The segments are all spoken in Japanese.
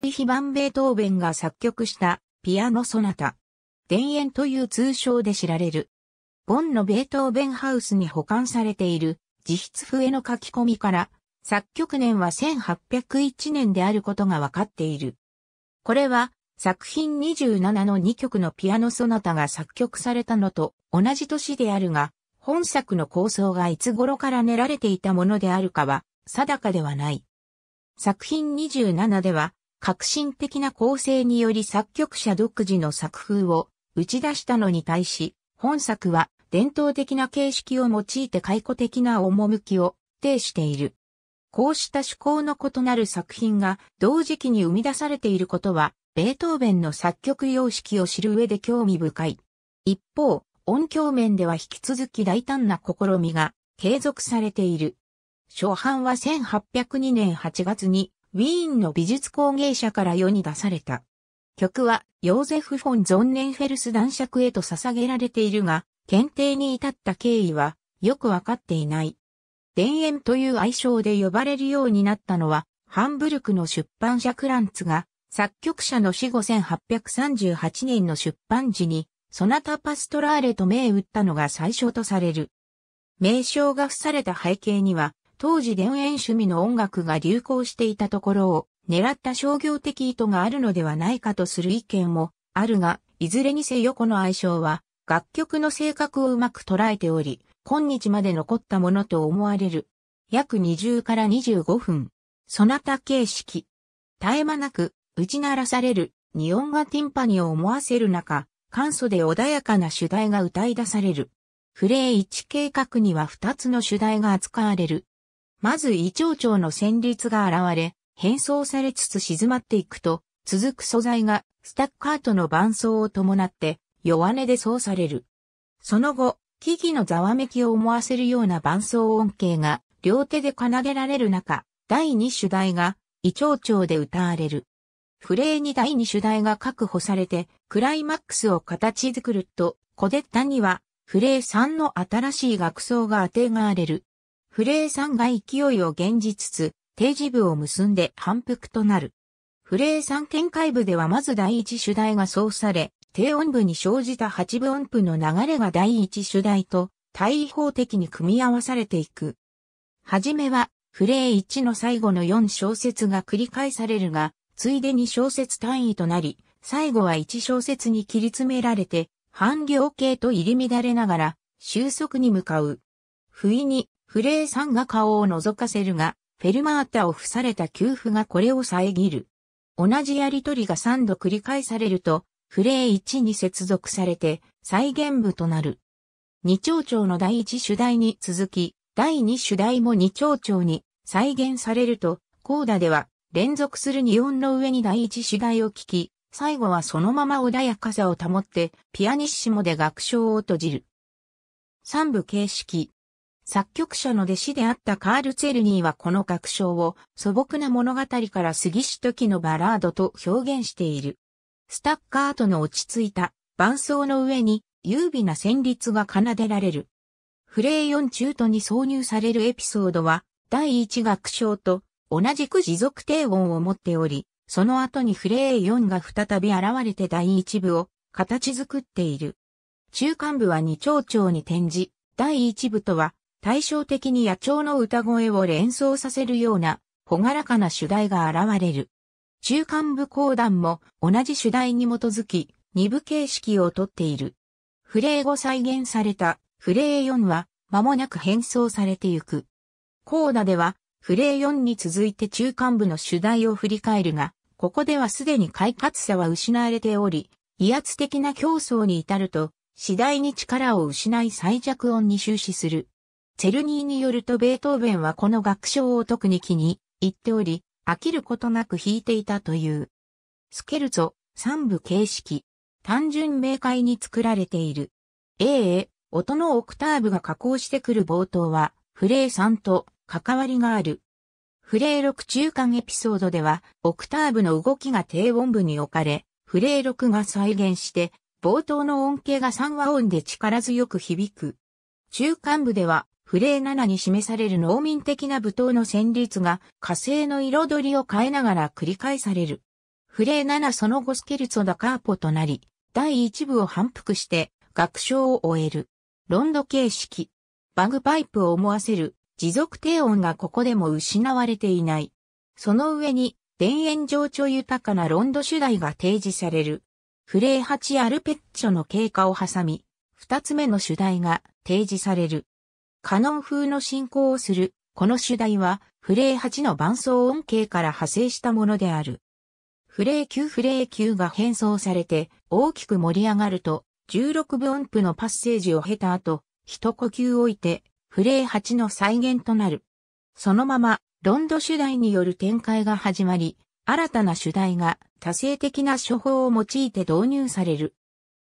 リヒ・バン・ベートーベンが作曲したピアノ・ソナタ。田園という通称で知られる。ボンのベートーベンハウスに保管されている自筆笛の書き込みから作曲年は1801年であることがわかっている。これは作品27の2曲のピアノ・ソナタが作曲されたのと同じ年であるが、本作の構想がいつ頃から練られていたものであるかは定かではない。作品27では、革新的な構成により作曲者独自の作風を打ち出したのに対し、本作は伝統的な形式を用いて解雇的な趣を呈している。こうした趣向の異なる作品が同時期に生み出されていることは、ベートーベンの作曲様式を知る上で興味深い。一方、音響面では引き続き大胆な試みが継続されている。初版は1802年8月にウィーンの美術工芸者から世に出された。曲はヨーゼフ・フォン・ゾンネンフェルス男爵へと捧げられているが、検定に至った経緯はよくわかっていない。田園という愛称で呼ばれるようになったのは、ハンブルクの出版社クランツが、作曲者の死後1838年の出版時に、ソナタ・パストラーレと銘打ったのが最初とされる。名称が付された背景には、当時田園趣味の音楽が流行していたところを狙った商業的意図があるのではないかとする意見もあるが、いずれにせよこの愛称は楽曲の性格をうまく捉えており、今日まで残ったものと思われる。約20から25分。そなた形式。絶え間なく打ち鳴らされる日本がティンパニを思わせる中、簡素で穏やかな主題が歌い出される。フレー1計画には2つの主題が扱われる。まず胃腸腸の旋律が現れ、変装されつつ静まっていくと、続く素材がスタッカートの伴奏を伴って弱音で奏される。その後、木々のざわめきを思わせるような伴奏音形が両手で奏でられる中、第2主題が胃腸腸で歌われる。フレーに第2主題が確保されて、クライマックスを形作ると、コデッタには、フレー3の新しい楽奏が当てがわれる。フレーんが勢いを現じつつ、定時部を結んで反復となる。フレー酸見解部ではまず第一主題がそうされ、低音部に生じた八分音符の流れが第一主題と対位法的に組み合わされていく。はじめは、フレー1の最後の4小節が繰り返されるが、ついでに小節単位となり、最後は1小節に切り詰められて、半行形と入り乱れながら、収束に向かう。不意に、フレーさんが顔を覗かせるが、フェルマータを付された給付がこれを遮る。同じやりとりが3度繰り返されると、フレー1に接続されて再現部となる。二丁長の第一主題に続き、第二主題も二丁長に再現されると、コーダでは連続する二音の上に第一主題を聞き、最後はそのまま穏やかさを保って、ピアニッシモで楽章を閉じる。三部形式。作曲者の弟子であったカール・ツェルニーはこの楽章を素朴な物語から杉し時のバラードと表現している。スタッカートの落ち着いた伴奏の上に優美な旋律が奏でられる。フレー4中途に挿入されるエピソードは第1楽章と同じく持続低音を持っており、その後にフレー4が再び現れて第1部を形作っている。中間部は二長調に転じ、第1部とは対照的に野鳥の歌声を連想させるような、ほがらかな主題が現れる。中間部講談も同じ主題に基づき、二部形式をとっている。フレー語再現されたフレー4は間もなく変装されてゆく。コーダではフレー4に続いて中間部の主題を振り返るが、ここではすでに快活さは失われており、威圧的な競争に至ると、次第に力を失い最弱音に終始する。チェルニーによるとベートーベンはこの楽章を特に気に入っており、飽きることなく弾いていたという。スケルツォ、三部形式。単純明快に作られている。A a 音のオクターブが加工してくる冒頭は、フレー3と関わりがある。フレー6中間エピソードでは、オクターブの動きが低音部に置かれ、フレー6が再現して、冒頭の音形が3和音で力強く響く。中間部ではフレー7に示される農民的な舞踏の旋律が火星の彩りを変えながら繰り返される。フレー7その後スケルツォダカーポとなり、第一部を反復して楽章を終える。ロンド形式。バグパイプを思わせる持続低音がここでも失われていない。その上に田園情緒豊かなロンド主題が提示される。フレー8アルペッチョの経過を挟み、二つ目の主題が提示される。カノン風の進行をする、この主題は、フレー8の伴奏音形から派生したものである。フレー9フレー9が変装されて、大きく盛り上がると、16分音符のパッセージを経た後、一呼吸置いて、フレー8の再現となる。そのまま、ロンド主題による展開が始まり、新たな主題が多性的な処方を用いて導入される。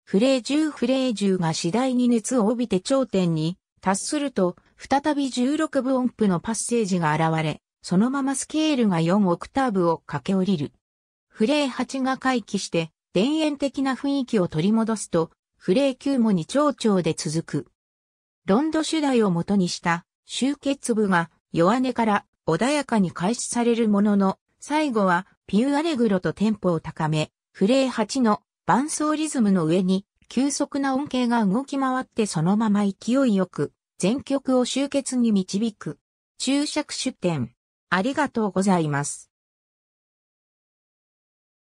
フレー10フレー10が次第に熱を帯びて頂点に達すると、再び16分音符のパッセージが現れ、そのままスケールが4オクターブを駆け下りる。フレー8が回帰して、田園的な雰囲気を取り戻すと、フレー9も2長調で続く。ロンド主題を元にした集結部が弱音から穏やかに開始されるものの、最後はピューアレグロとテンポを高め、フレー8の伴奏リズムの上に急速な音形が動き回ってそのまま勢いよく、全曲を終結に導く。注釈出典。ありがとうございます。